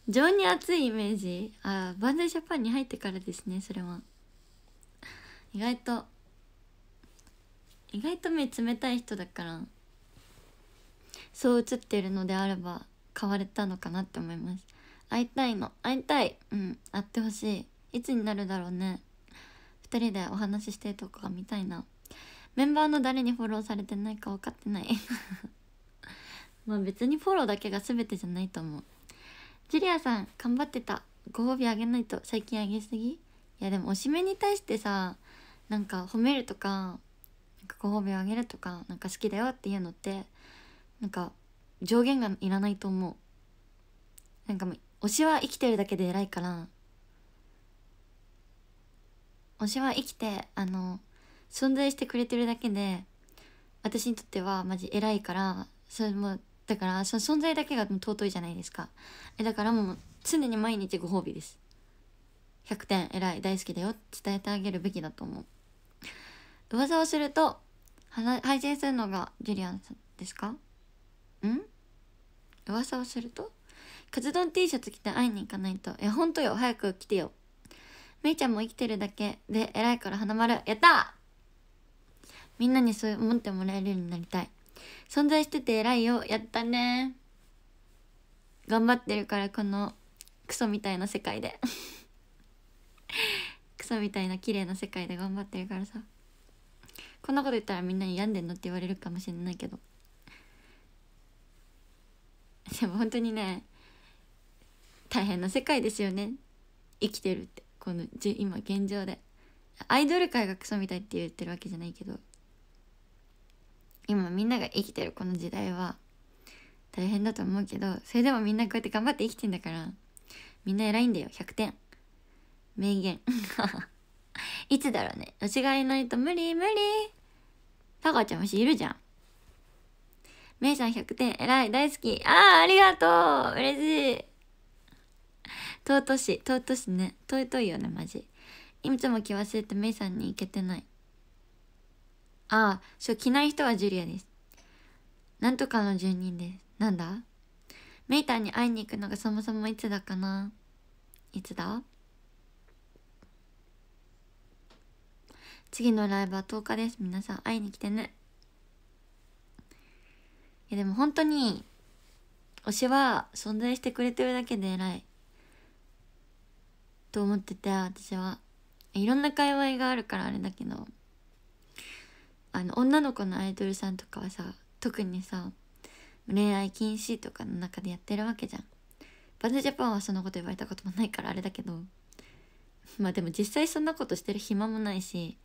情に熱いイメージあバンイジャパンに入ってからですねそれは意外と意外と目冷たい人だからそう映っているのであれば買われたのかなって思います会いたいの会いたいうん会ってほしいいつになるだろうね2人でお話ししてるとこが見たいなメンバーの誰にフォローされてないか分かってない まあ別にフォローだけが全てじゃないと思うジュリアさん頑張ってたご褒美あげないと最近あげすぎいやでもおしめに対してさなんか褒めるとかなんかご褒美をあげるとかなんか好きだよっていうのってなんか上限がいらないと思うなんか推しは生きてるだけで偉いから推しは生きてあの存在してくれてるだけで私にとってはマジ偉いからそれもだからその存在だけが尊いじゃないですかえだからもう常に毎日ご褒美です100点偉い大好きだよ伝えてあげるべきだと思う噂をすると配信するのがジュリアンさんですかん噂をするとカツ丼 T シャツ着て会いに行かないとえほんとよ早く来てよめいちゃんも生きてるだけで偉いから花丸やったみんなにそう思ってもらえるようになりたい存在してて偉いよやったね頑張ってるからこのクソみたいな世界で クソみたいな綺麗な世界で頑張ってるからさこんなこと言ったらみんなに病んでんのって言われるかもしれないけどでも本当にね大変な世界ですよね生きてるってこの今現状でアイドル界がクソみたいって言ってるわけじゃないけど今みんなが生きてるこの時代は大変だと思うけどそれでもみんなこうやって頑張って生きてんだからみんな偉いんだよ100点名言 いつだろうね間がいないと無理無理タカちゃんもしいるじゃんめいさん100点偉い大好きああありがとう嬉しい尊し尊しね尊いよねマジいつも気忘れてめいさんに行けてないああ、そう、着ない人はジュリアです。なんとかの住人です。なんだメイターに会いに行くのがそもそもいつだかないつだ次のライブは10日です。皆さん会いに来てね。いやでも本当に、推しは存在してくれてるだけで偉い。と思ってて、私は。いろんな界隈があるからあれだけど。あの女の子のアイドルさんとかはさ特にさ恋愛禁止とかの中でやってるわけじゃんバズジャパンはそんなこと言われたこともないからあれだけど まあでも実際そんなことしてる暇もないし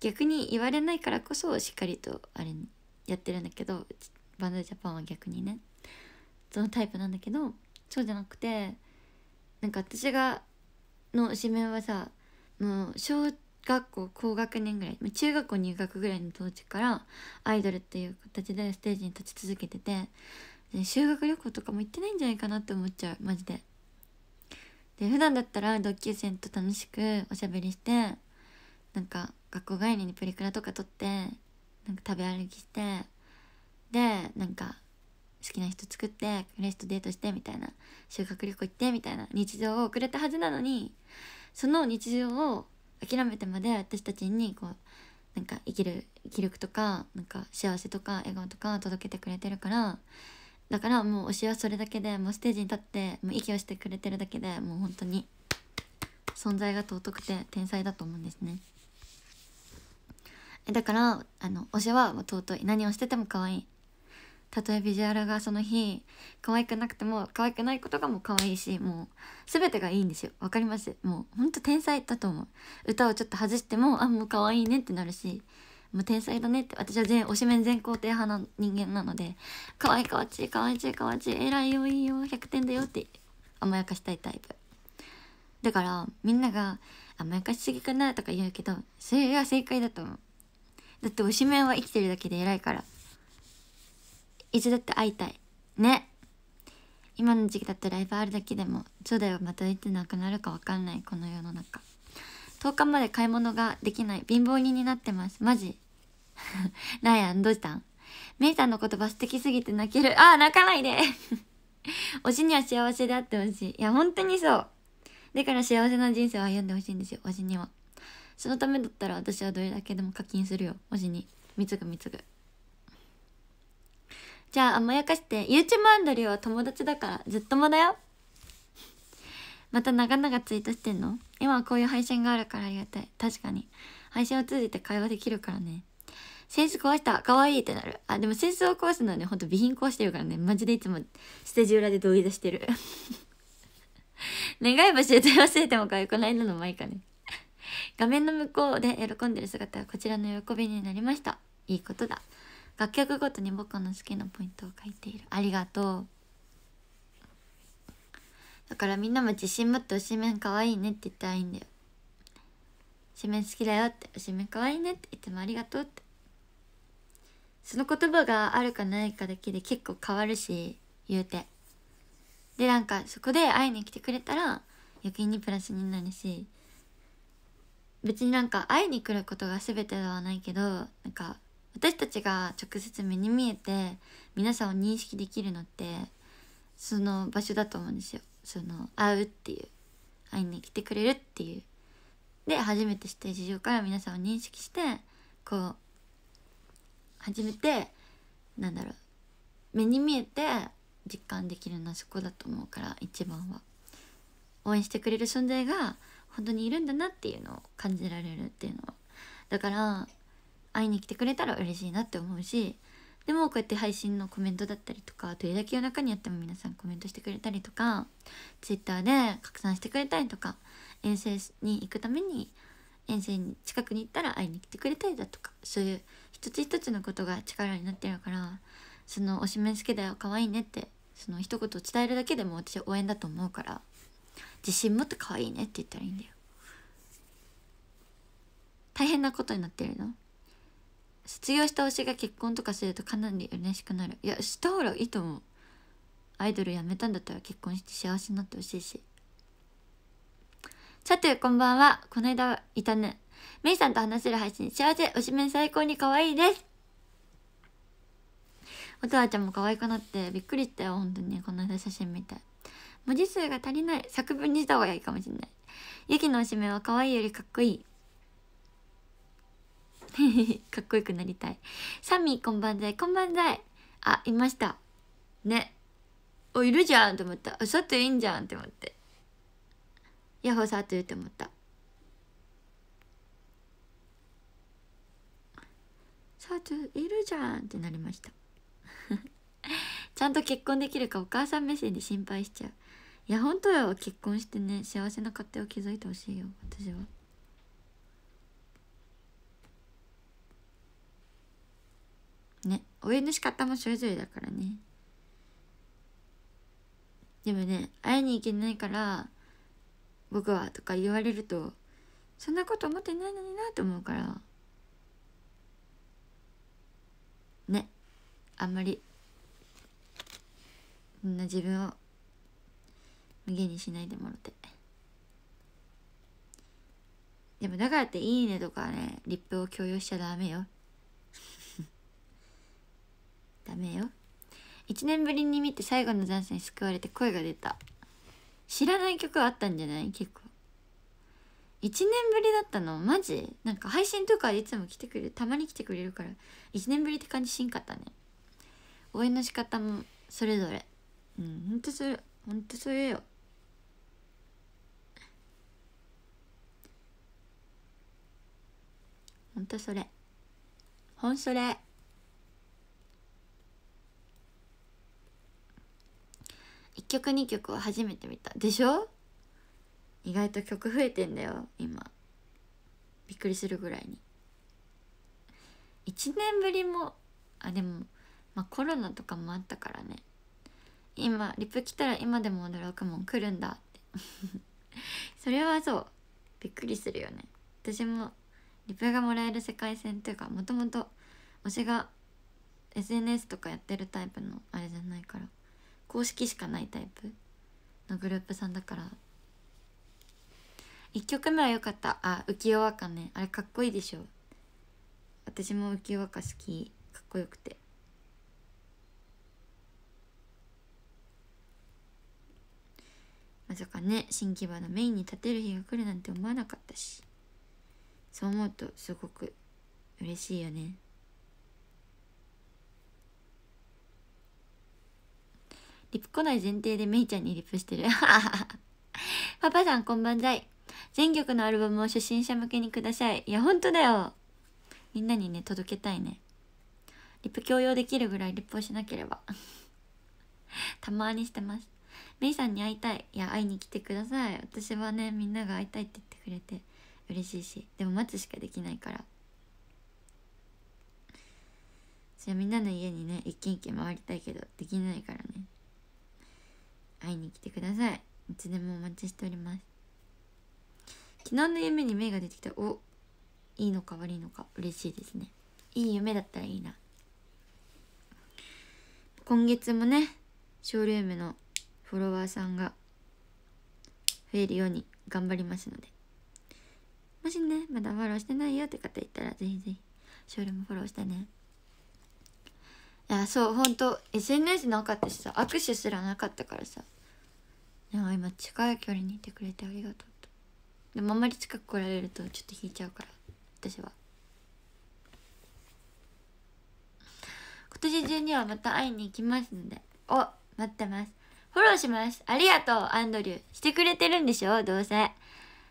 逆に言われないからこそしっかりとあれやってるんだけどバンドジャパンは逆にねそのタイプなんだけどそうじゃなくてなんか私がの指名はさもう小学校高学年ぐらい中学校入学ぐらいの当時からアイドルっていう形でステージに立ち続けててで修学旅行とかも行ってないんじゃないかなって思っちゃうマジで。で普段だったら同級生と楽しくおしゃべりしてなんか学校帰りにプリクラとか撮ってなんか食べ歩きしてでなんか好きな人作ってレスとデートしてみたいな修学旅行行ってみたいな日常を送れたはずなのにその日常を諦めてまで私たちにこうなんか生きる気力とかなんか幸せとか笑顔とか届けてくれてるからだからもう推しはそれだけでもうステージに立ってもう息をしてくれてるだけでもう本当に存在が尊くて天才だと思うんですねだからあの推しは尊い何をしてても可愛いたとえビジュアルがその日可愛くなくても可愛くないことがもう可愛いしもう全てがいいんですよわかりますもうほんと天才だと思う歌をちょっと外してもあもう可愛いねってなるしもう天才だねって私は全推しメン全肯定派な人間なので可愛い可愛い可愛い可愛い偉いよいいよ100点だよって甘やかしたいタイプだからみんなが甘やかしすぎかなとか言うけどそれが正解だと思うだって推しメンは生きてるだけで偉いからいつだって会いたいね今の時期だってライブあるだけでも初代はまたいてなくなるか分かんないこの世の中10日まで買い物ができない貧乏人になってますマジライアンどうしたんメイさんの言葉素敵すぎて泣けるああ泣かないで推し には幸せであってほしいいや本当にそうだから幸せな人生を歩んでほしいんですよ推しにはそのためだったら私はどれだけでも課金するよ推しに貢ぐ貢ぐじゃあ甘やかして YouTube アンドリューは友達だからずっともだよまた長々ツイートしてんの今はこういう配信があるからありがたい確かに配信を通じて会話できるからね扇子壊した可愛いってなるあでも扇子を壊すのはねほんと備品壊してるからねマジでいつもステージ裏で同意出してる 願い星歌い忘れてもかよこないなのもいいかね画面の向こうで喜んでる姿はこちらの喜びになりましたいいことだ楽曲ごとに僕の好きなポイントを書いているありがとうだからみんなも自信持って推しメン可愛いねって言ったらいいんだよ推しメン好きだよって推しメン可愛いねって言ってもありがとうってその言葉があるかないかだけで結構変わるし言うてでなんかそこで会いに来てくれたら余計にプラスになるし別になんか会いに来ることが全てではないけどなんか私たちが直接目に見えて皆さんを認識できるのってその場所だと思うんですよその会うっていう会いに来てくれるっていうで初めてして事情から皆さんを認識してこう初めてなんだろう目に見えて実感できるのはそこだと思うから一番は応援してくれる存在が本当にいるんだなっていうのを感じられるっていうのはだから会いに来てくれたら嬉しいなって思うしでもこうやって配信のコメントだったりとかどれだけ夜中にやっても皆さんコメントしてくれたりとか Twitter で拡散してくれたりとか遠征に行くために遠征に近くに行ったら会いに来てくれたりだとかそういう一つ一つのことが力になってるからその「おしめ好きだよ可愛いね」ってその一言伝えるだけでも私は応援だと思うから自信持って可愛いねって言ったらいいんだよ大変なことになってるの失業した推しが結婚とかするとかなり嬉しくなるいやした方がいいと思うアイドル辞めたんだったら結婚して幸せになってほしいしさてこんばんはこの間いたねメイさんと話せる配信幸せ推しメン最高に可愛いですお父ちゃんも可愛くなってびっくりしたよ本当にこの間写真見て文字数が足りない作文にした方がいいかもしれないゆきの推しメンは可愛いよりかっこいい かっこよくなりたいサミーこんばんざいこんばんざいあいましたねおいるじゃんと思ったあ外いいんじゃんって思ってヤホーさんと言うと思ったサトゥいるじゃんってなりました ちゃんと結婚できるかお母さん目線で心配しちゃういや本当よ結婚してね幸せな家庭を築いてほしいよ私はね応援の仕方もそれぞれだからねでもね会いに行けないから僕はとか言われるとそんなこと思ってないのになと思うからねあんまりそんな自分を無限にしないでもろてでもだからって「いいね」とかねリップを強要しちゃダメよダメよ1年ぶりに見て最後のダンスに救われて声が出た知らない曲あったんじゃない結構1年ぶりだったのマジなんか配信とかいつも来てくれるたまに来てくれるから1年ぶりって感じしんかったね応援の仕方もそれぞれうんほんとそれほんとそれよほんとそれほんそれ1曲2曲は初めて見たでしょ意外と曲増えてんだよ今びっくりするぐらいに1年ぶりもあでもまあコロナとかもあったからね今リプ来たら今でも驚くもん来るんだって それはそうびっくりするよね私もリプがもらえる世界線というかもともと推しが SNS とかやってるタイプのあれじゃないから公式しかないタイプのグループさんだから1曲目は良かったあ浮世和歌ねあれかっこいいでしょ私も浮世和歌好きかっこよくてまさかね新木場のメインに立てる日が来るなんて思わなかったしそう思うとすごく嬉しいよねリプ来ない前提でめいちゃんにリプしてる。パパさんこんばんざい。全曲のアルバムを初心者向けにください。いや、ほんとだよ。みんなにね、届けたいね。リプ強要できるぐらいリプをしなければ。たまにしてます。メイさんに会いたい。いや、会いに来てください。私はね、みんなが会いたいって言ってくれて嬉しいし。でも待つしかできないから。じゃあみんなの家にね、一軒一軒回りたいけど、できないからね。会いに来てくださいいつでもお待ちしております昨日の夢に目が出てきたおいいのか悪いのか嬉しいですねいい夢だったらいいな今月もねショールームのフォロワーさんが増えるように頑張りますのでもしねまだフォローしてないよって方いたらぜひぜひショールームフォローしてねいやそうほんと SNS なかったしさ握手すらなかったからさでも今近い距離にいてくれてありがとうとでもあんまり近く来られるとちょっと引いちゃうから私は今年中にはまた会いに行きますのでお待ってますフォローしますありがとうアンドリューしてくれてるんでしょどうせ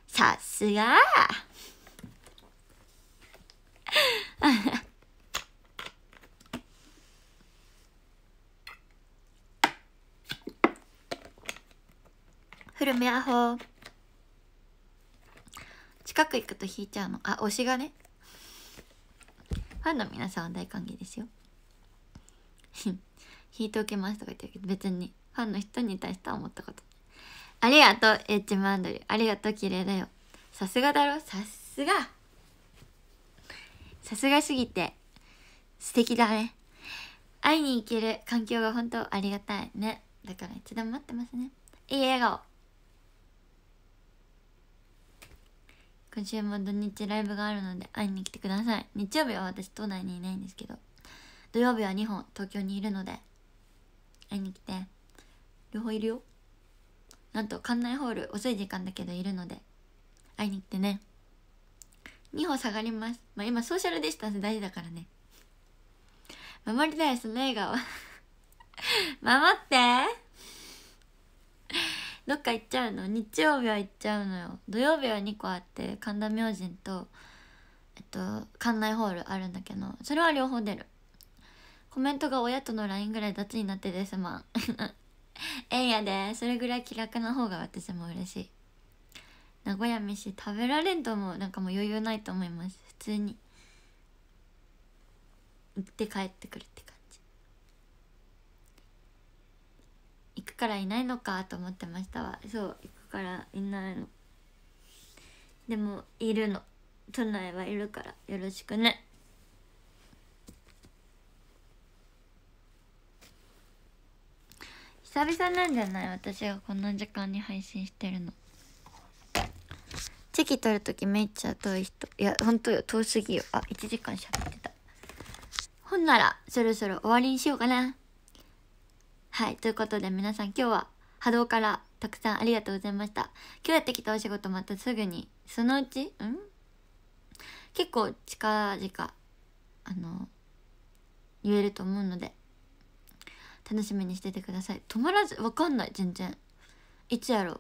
さすが久アホ近く行くと引いちゃうのあ推しがねファンの皆さんは大歓迎ですよ 引いておけますとか言ってるけど別にファンの人に対しては思ったことありがとうエッジマンドリありがとう綺麗だよさすがだろさすがさすがすぎて素敵だね会いに行ける環境が本当ありがたいねだからいつでも待ってますねいい笑顔今週も土日ライブがあるので会いに来てください日曜日は私都内にいないんですけど土曜日は2本東京にいるので会いに来て両方いるよなんと館内ホール遅い時間だけどいるので会いに来てね2歩下がりますまあ今ソーシャルディスタンス大事だからね守りたいその笑顔守ってどっか行っちゃうの日曜日は行っちゃうのよ土曜日は2個あって神田明神と、えっと、館内ホールあるんだけどそれは両方出るコメントが親との LINE ぐらい雑になってですまん えんやでそれぐらい気楽な方が私も嬉しい名古屋飯食べられんと思うなんかもう余裕ないと思います普通に行って帰ってくるってからいないのかと思ってましたわそう行くからいないのでもいるの都内はいるからよろしくね久々なんじゃない私がこんな時間に配信してるのチェキ取る時めっちゃ遠い人いやほんとよ遠すぎよあ1時間喋ってたほんならそろそろ終わりにしようかなはい。ということで皆さん今日は波動からたくさんありがとうございました。今日やってきたお仕事またすぐに、そのうち、ん結構近々、あの、言えると思うので、楽しみにしててください。止まらず、わかんない、全然。いつやろう。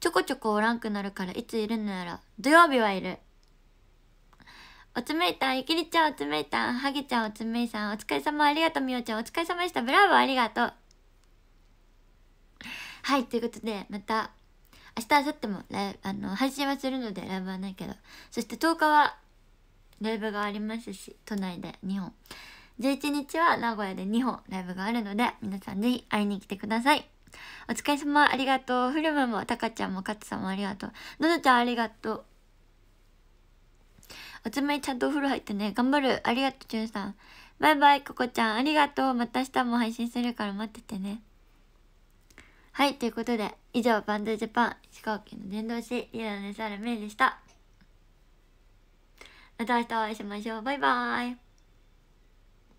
ちょこちょこおらんくなるから、いついるのやら。土曜日はいる。おつめいたん、ゆきりちゃんおつめいたん、はげちゃんおつめいさん、お疲れ様ありがとうみおちゃん、お疲れ様でした。ブラボーありがとう。はいということでまた明日明後日もライあの配信はするのでライブはないけどそして10日はライブがありますし都内で2本11日は名古屋で2本ライブがあるので皆さんぜひ会いに来てくださいお疲れ様ありがとうフルムもたかちゃんもツさんもありがとうののちゃんありがとうおつまみちゃんとお風呂入ってね頑張るありがとうじゅんさんバイバイここちゃんありがとうまた明日も配信するから待っててねはい、ということで、以上、バンドジャパン、石川県の伝道師、リラネサルメイでした。また明日お会いしましょう。バイバーイ。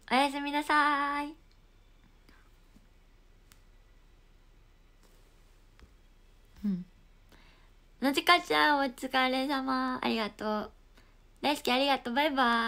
おやすみなさい。うん。のじかちゃん、お疲れ様。ありがとう。大好きありがとう。バイバイ。